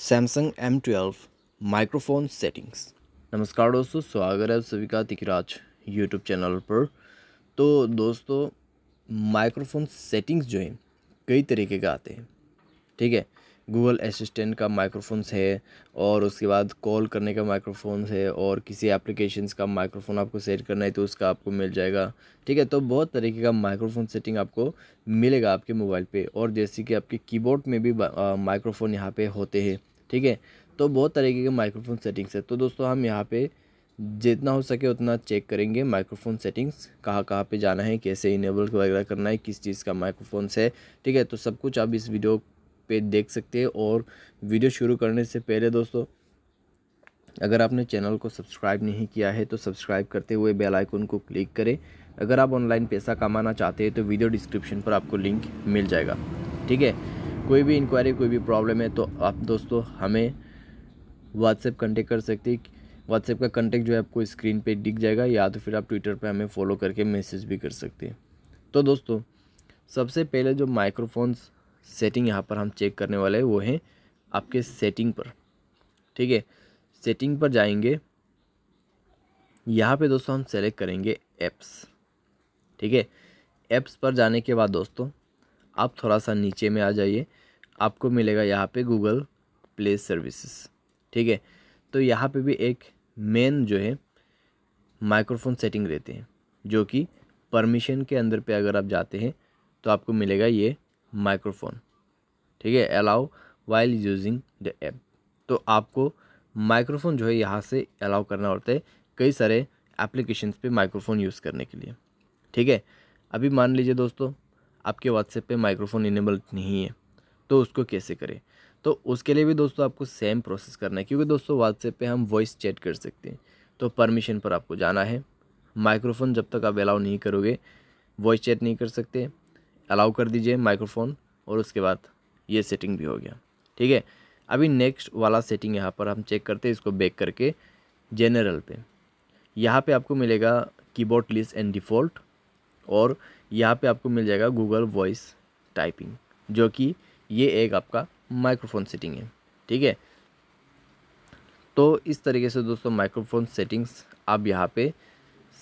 Samsung M twelve microphone settings नमस्कार दोस्तों स्वागत है आप सभी का तिकराज यूट्यूब चैनल पर तो दोस्तों माइक्रोफोन सेटिंग्स जो हैं कई तरीके के आते हैं ठीक है गूगल असिस्टेंट का माइक्रोफोन्स है और उसके बाद कॉल करने का माइक्रोफोन्स है और किसी एप्लीकेशंस का माइक्रोफोन आपको सेट करना है तो उसका आपको मिल जाएगा ठीक है तो बहुत तरीके का माइक्रोफोन सेटिंग आपको मिलेगा आपके मोबाइल पे और जैसे कि आपके कीबोर्ड में भी माइक्रोफोन यहाँ पे होते हैं ठीक है तो बहुत तरीके के माइक्रोफोन सेटिंग्स है तो दोस्तों हम यहाँ पर जितना हो सके उतना चेक करेंगे माइक्रोफोन सेटिंग्स कहाँ कहाँ पर जाना है कैसे इनेबल वगैरह करना है किस चीज़ का माइक्रोफोन्स है ठीक है तो सब कुछ आप इस वीडियो पे देख सकते हैं और वीडियो शुरू करने से पहले दोस्तों अगर आपने चैनल को सब्सक्राइब नहीं किया है तो सब्सक्राइब करते हुए बेल आइकन को क्लिक करें अगर आप ऑनलाइन पैसा कमाना चाहते हैं तो वीडियो डिस्क्रिप्शन पर आपको लिंक मिल जाएगा ठीक है कोई भी इंक्वायरी कोई भी प्रॉब्लम है तो आप दोस्तों हमें व्हाट्सएप कंटेक्ट कर सकते हैं व्हाट्सएप का कंटेक्ट जो है आपको स्क्रीन पर दिख जाएगा या तो फिर आप ट्विटर पर हमें फॉलो करके मैसेज भी कर सकते हैं तो दोस्तों सबसे पहले जो माइक्रोफोन्स सेटिंग यहाँ पर हम चेक करने वाले हैं वो हैं आपके सेटिंग पर ठीक है सेटिंग पर जाएंगे यहाँ पे दोस्तों हम सेलेक्ट करेंगे एप्स ठीक है एप्स पर जाने के बाद दोस्तों आप थोड़ा सा नीचे में आ जाइए आपको मिलेगा यहाँ पे गूगल प्ले सर्विसेज ठीक है तो यहाँ पे भी एक मेन जो है माइक्रोफोन सेटिंग रहते हैं जो कि परमिशन के अंदर पे अगर आप जाते हैं तो आपको मिलेगा ये माइक्रोफोन ठीक है allow while using the app तो आपको माइक्रोफोन जो है यहाँ से अलाउ करना होता है कई सारे एप्लीकेशंस पे माइक्रोफोन यूज़ करने के लिए ठीक है अभी मान लीजिए दोस्तों आपके व्हाट्सएप पे माइक्रोफोन इनेबल नहीं है तो उसको कैसे करें तो उसके लिए भी दोस्तों आपको सेम प्रोसेस करना है क्योंकि दोस्तों व्हाट्सएप पे हम वॉइस चैट कर सकते हैं तो परमिशन पर आपको जाना है माइक्रोफोन जब तक आप अलाउ नहीं करोगे वॉइस चैट नहीं कर सकते अलाउ कर दीजिए माइक्रोफोन और उसके बाद ये सेटिंग भी हो गया ठीक है अभी नेक्स्ट वाला सेटिंग यहाँ पर हम चेक करते हैं इसको बैक करके जनरल पे यहाँ पे आपको मिलेगा कीबोर्ड लिस्ट एंड डिफ़ॉल्ट और यहाँ पे आपको मिल जाएगा गूगल वॉइस टाइपिंग जो कि ये एक आपका माइक्रोफोन सेटिंग है ठीक है तो इस तरीके से दोस्तों माइक्रोफोन सेटिंग्स आप यहाँ पे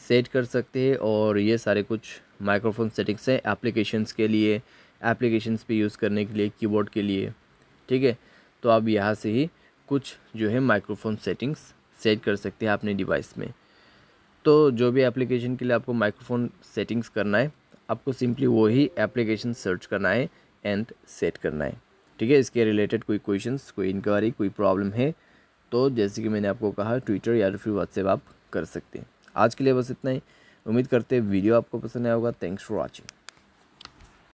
सेट कर सकते हैं और ये सारे कुछ माइक्रोफोन सेटिंग्स है एप्लीकेशंस के लिए एप्लीकेशंस पे यूज़ करने के लिए कीबोर्ड के लिए ठीक है तो आप यहाँ से ही कुछ जो है माइक्रोफोन सेटिंग्स सेट कर सकते हैं अपने डिवाइस में तो जो भी एप्लीकेशन के लिए आपको माइक्रोफोन सेटिंग्स करना है आपको सिंपली वही एप्लीकेशन सर्च करना है एंड सेट करना है ठीक है इसके रिलेटेड कोई क्वेश्चन कोई इंक्वायरी कोई प्रॉब्लम है तो जैसे कि मैंने आपको कहा ट्विटर या फिर व्हाट्सएप आप कर सकते हैं आज के लिए बस इतना ही उम्मीद करते हैं वीडियो आपको पसंद आया होगा थैंक्स फॉर वॉचिंग